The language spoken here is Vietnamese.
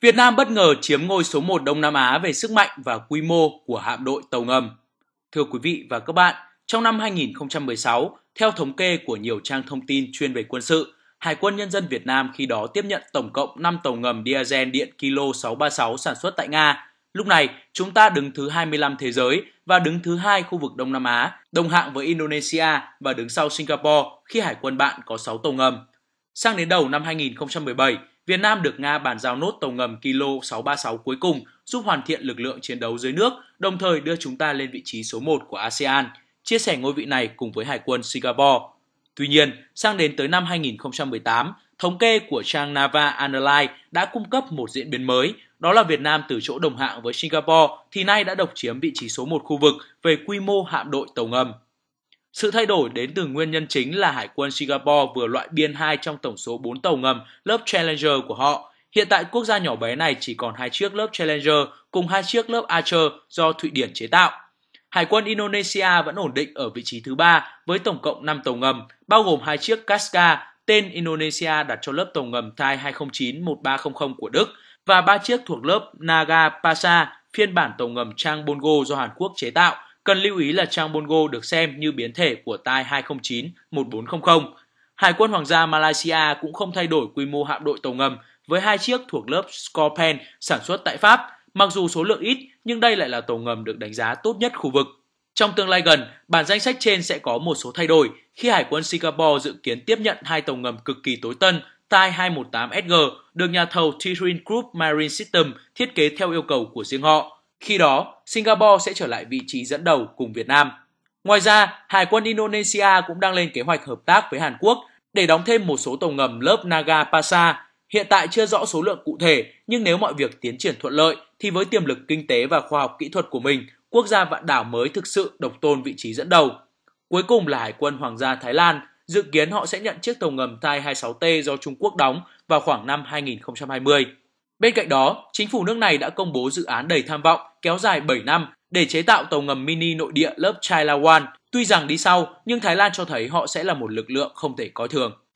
Việt Nam bất ngờ chiếm ngôi số 1 Đông Nam Á về sức mạnh và quy mô của hạm đội tàu ngầm. Thưa quý vị và các bạn, trong năm 2016, theo thống kê của nhiều trang thông tin chuyên về quân sự, Hải quân Nhân dân Việt Nam khi đó tiếp nhận tổng cộng 5 tàu ngầm diesel điện Kilo 636 sản xuất tại Nga. Lúc này, chúng ta đứng thứ 25 thế giới và đứng thứ hai khu vực Đông Nam Á, đồng hạng với Indonesia và đứng sau Singapore khi hải quân bạn có 6 tàu ngầm. Sang đến đầu năm 2017, Việt Nam được Nga bàn giao nốt tàu ngầm Kilo 636 cuối cùng giúp hoàn thiện lực lượng chiến đấu dưới nước, đồng thời đưa chúng ta lên vị trí số 1 của ASEAN, chia sẻ ngôi vị này cùng với Hải quân Singapore. Tuy nhiên, sang đến tới năm 2018, thống kê của trang Nava Analyze đã cung cấp một diễn biến mới, đó là Việt Nam từ chỗ đồng hạng với Singapore thì nay đã độc chiếm vị trí số 1 khu vực về quy mô hạm đội tàu ngầm. Sự thay đổi đến từ nguyên nhân chính là Hải quân Singapore vừa loại biên 2 trong tổng số 4 tàu ngầm lớp Challenger của họ. Hiện tại quốc gia nhỏ bé này chỉ còn hai chiếc lớp Challenger cùng hai chiếc lớp Archer do Thụy Điển chế tạo. Hải quân Indonesia vẫn ổn định ở vị trí thứ ba với tổng cộng 5 tàu ngầm, bao gồm hai chiếc Kaska, tên Indonesia đặt cho lớp tàu ngầm Thai 209-1300 của Đức, và ba chiếc thuộc lớp Naga Pasa, phiên bản tàu ngầm Trang Bongo do Hàn Quốc chế tạo – Cần lưu ý là Trang Bongo được xem như biến thể của tai 209-1400. Hải quân Hoàng gia Malaysia cũng không thay đổi quy mô hạm đội tàu ngầm với hai chiếc thuộc lớp Scorpion sản xuất tại Pháp. Mặc dù số lượng ít, nhưng đây lại là tàu ngầm được đánh giá tốt nhất khu vực. Trong tương lai gần, bản danh sách trên sẽ có một số thay đổi khi Hải quân Singapore dự kiến tiếp nhận hai tàu ngầm cực kỳ tối tân Tai 218SG được nhà thầu t Group Marine System thiết kế theo yêu cầu của riêng họ. Khi đó, Singapore sẽ trở lại vị trí dẫn đầu cùng Việt Nam. Ngoài ra, Hải quân Indonesia cũng đang lên kế hoạch hợp tác với Hàn Quốc để đóng thêm một số tàu ngầm lớp Naga Pasa. Hiện tại chưa rõ số lượng cụ thể, nhưng nếu mọi việc tiến triển thuận lợi thì với tiềm lực kinh tế và khoa học kỹ thuật của mình, quốc gia vạn đảo mới thực sự độc tôn vị trí dẫn đầu. Cuối cùng là Hải quân Hoàng gia Thái Lan, dự kiến họ sẽ nhận chiếc tàu ngầm Thai 26T do Trung Quốc đóng vào khoảng năm 2020. Bên cạnh đó, chính phủ nước này đã công bố dự án đầy tham vọng kéo dài 7 năm để chế tạo tàu ngầm mini nội địa lớp Chai One. Tuy rằng đi sau, nhưng Thái Lan cho thấy họ sẽ là một lực lượng không thể coi thường.